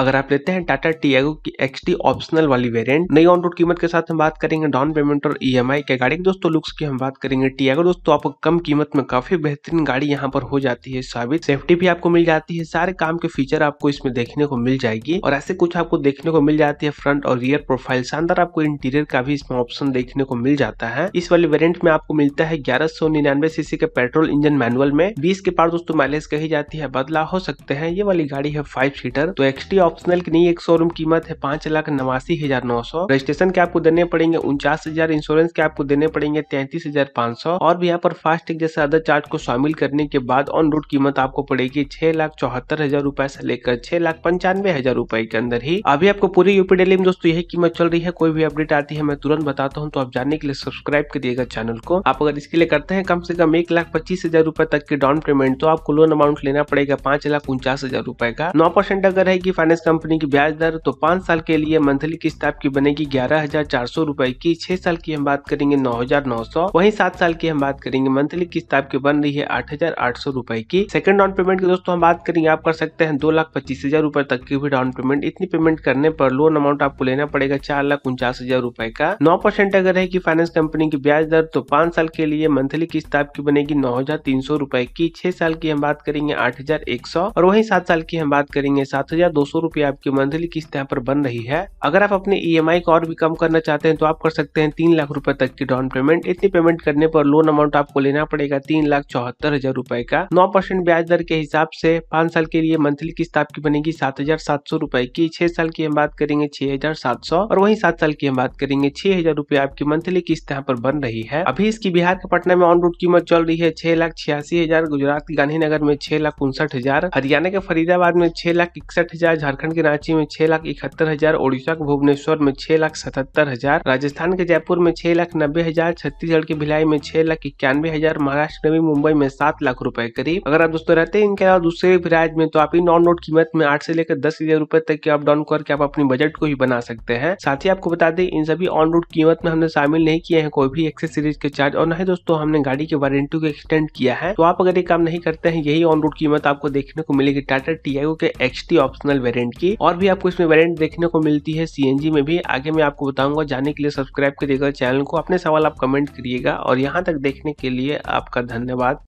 अगर आप लेते हैं टाटा टीएगो की एक्सटी ऑप्शनल वाली वेरिएंट नई ऑन रोड कीमत के साथ हम बात करेंगे डाउन पेमेंट और ईएमआई e के गाड़ी दोस्तों लुक्स की हम बात करेंगे टीएगो दोस्तों आपको कम कीमत में काफी बेहतरीन गाड़ी यहाँ पर हो जाती है साबित सेफ्टी भी आपको मिल जाती है सारे काम के फीचर आपको इसमें देखने को मिल जाएगी और ऐसे कुछ आपको देखने को मिल जाती है फ्रंट और रियर प्रोफाइल शानदार आपको इंटीरियर का भी इसमें ऑप्शन देखने को मिल जाता है इस वाली वेरियंट में आपको मिलता है ग्यारह सौ निन्यानवे सीसी के पेट्रोल इंजन मैनुअल में बीस के पार दोस्तों माइलेज कही जाती है बदलाव हो सकते हैं ये वाली गाड़ी है फाइव सीटर तो एक्सटी ऑप्शनल की नहीं एक शोरूम कीमत है पांच लाख नवासी हजार नौ सौ रजिस्ट्रेशन के आपको देने पड़ेंगे उनचास हजार इंश्योरेंस के आपको देने पड़ेंगे तैंतीस हजार पाँच सौ और भी यहाँ पर फास्टैग जैसे अदर चार्ज को शामिल करने के बाद ऑन रोड कीमत आपको पड़ेगी छह लाख चौहत्तर हजार रूपए से लेकर छह लाख पंचानवे हजार रूपए के अंदर ही अभी आपको पूरी यूपी डेली में दोस्तों यही कीमत चल रही है कोई भी अपडेट आती है मैं तुरंत बताता हूँ तो आप जानने के लिए सब्सक्राइब करिएगा चैनल को आप अगर इसके लिए करते हैं कम से कम एक लाख पच्चीस हजार रूपए तक की डाउन पेमेंट तो आपको लोन अमाउंट लेना पड़ेगा पांच लाख उनचास हजार रूपए का नौ परसेंट अगर है की फाइनेंस फाइनेंस कंपनी की ब्याज दर तो पांच साल के लिए मंथली किस्त आपकी बनेगी ग्यारह हजार चार सौ रूपए की छह साल की हम बात करेंगे नौ हजार नौ सौ वही सात साल की हम बात करेंगे मंथली किस्त आपकी बन रही है आठ हजार आठ सौ रूपए की सेकंड डाउन पेमेंट की दोस्तों हम बात करेंगे आप कर सकते हैं दो लाख पच्चीस हजार रूपए तक की भी डाउन पेमेंट इतनी पेमेंट करने पर लोन अमाउंट आपको लेना पड़ेगा चार लाख उनचास हजार रूपए का नौ परसेंट अगर है की फाइनेंस कंपनी की ब्याज दर तो पांच साल के लिए मंथली किस्त आपकी बनेगी नौ हजार तीन सौ रूपए की छह साल की हम बात करेंगे आठ हजार एक सौ और वही सात साल की हम बात करेंगे सात हजार दो सौ रुपया आपकी मंथली किस्त यहाँ पर बन रही है अगर आप अपने ई e को और भी कम करना चाहते हैं तो आप कर सकते हैं तीन लाख रुपए तक की डाउन पेमेंट इतनी पेमेंट करने पर लोन अमाउंट आपको लेना पड़ेगा तीन लाख चौहत्तर हजार रूपए का नौ परसेंट ब्याज दर के हिसाब से पांच साल के लिए मंथली किस्त आपकी बनेगी सात हजार सात सौ रूपए की छह साल की हम बात करेंगे छह हजार सात सौ और वही सात साल की हम बात करेंगे छह हजार रूपए आपकी मंथली किस्त यहाँ पर बन रही है अभी इसकी बिहार के पटना में ऑन रोड कीमत चल रही है छह लाख छियासी हजार गुजरात के गांधीनगर में छह लाख उनसठ हजार हरियाणा के फरीदाबाद में छह लाख इकसठ हजार झारखंड के रांची में छह लाख इकहत्तर हजार ओडिशा के भुवनेश्वर में छह लाख सतहत्तर हजार राजस्थान के जयपुर में छह लाख नब्बे हजार छत्तीसगढ़ के भिलाई में छह लाख इक्यानवे हजार महाराष्ट्र में मुंबई में सात लाख रुपए करीब अगर आप दोस्तों रहते हैं इनके अलावा दूसरे भी राज्य में तो आप इन ऑन रोड कीमत में आठ से लेकर दस हजार रूपए तक की अप डाउन करके आप अपने बजट को ही बना सकते हैं साथ ही आपको बता दें इन सभी ऑन रोड कीमत में हमने शामिल नहीं किए हैं कोई भी एक्सेसरीज के चार्ज और न ही दोस्तों हमने गाड़ी की वारंटी को एक्सटेंड किया है तो आप अगर ये काम नहीं करते हैं यही ऑन रोड कीमत आपको देखने को मिलेगी टाटा टी के एक्स ऑप्शनल वेरियंट वेरियंट की और भी आपको इसमें वेरियंट देखने को मिलती है सी में भी आगे मैं आपको बताऊंगा जाने के लिए सब्सक्राइब करिएगा चैनल को अपने सवाल आप कमेंट करिएगा और यहाँ तक देखने के लिए आपका धन्यवाद